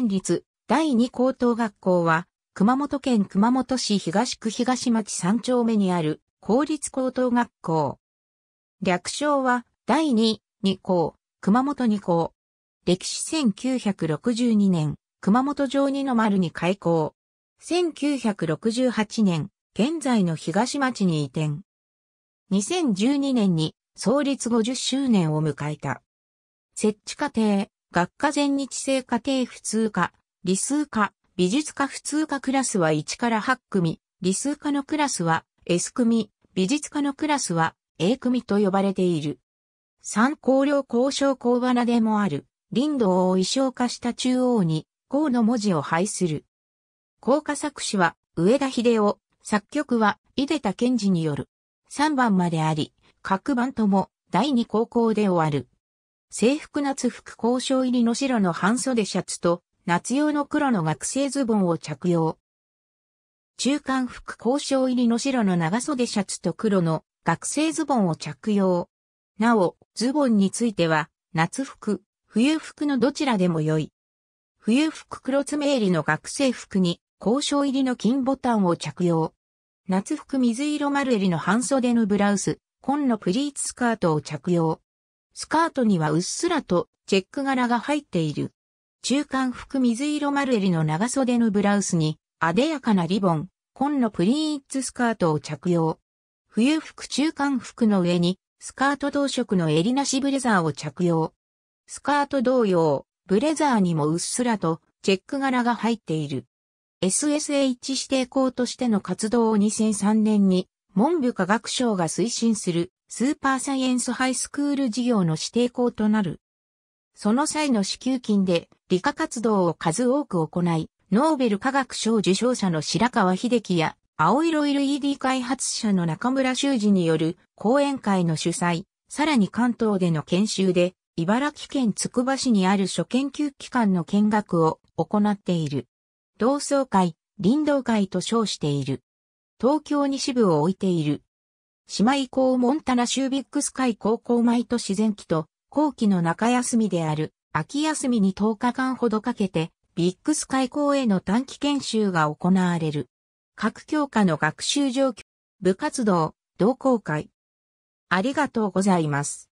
県立第二高等学校は、熊本県熊本市東区東町三丁目にある公立高等学校。略称は第二二校、熊本二校。歴史1962年、熊本城二の丸に開校。1968年、現在の東町に移転。2012年に創立50周年を迎えた。設置過程、学科全日制家庭普通科、理数科、美術科普通科クラスは1から8組、理数科のクラスは S 組、美術科のクラスは A 組と呼ばれている。三高陵交渉工花でもある、林道を衣装化した中央に、高の文字を配する。高歌作詞は、上田秀夫、作曲は、井出田健二による。3番まであり、各番とも、第2高校で終わる。制服夏服交渉入りの白の半袖シャツと、夏用の黒の学生ズボンを着用。中間服交渉入りの白の長袖シャツと黒の学生ズボンを着用。なお、ズボンについては、夏服、冬服のどちらでも良い。冬服黒爪りの学生服に、交渉入りの金ボタンを着用。夏服水色丸襟の半袖のブラウス、紺のプリーツスカートを着用。スカートにはうっすらとチェック柄が入っている。中間服水色丸襟の長袖のブラウスに、あでやかなリボン、紺のプリーツスカートを着用。冬服中間服の上に、スカート同色の襟なしブレザーを着用。スカート同様、ブレザーにもうっすらとチェック柄が入っている。SSH 指定校としての活動を2003年に文部科学省が推進するスーパーサイエンスハイスクール事業の指定校となる。その際の支給金で理科活動を数多く行い、ノーベル科学賞受賞者の白川秀樹や青色 LED 開発者の中村修二による講演会の主催、さらに関東での研修で、茨城県つくば市にある諸研究機関の見学を行っている。同窓会、林道会と称している。東京に支部を置いている姉妹校モンタナ州ビッグスカイ高校毎年前期と後期の中休みである秋休みに10日間ほどかけてビッグスカイ校への短期研修が行われる。各教科の学習状況、部活動、同好会。ありがとうございます。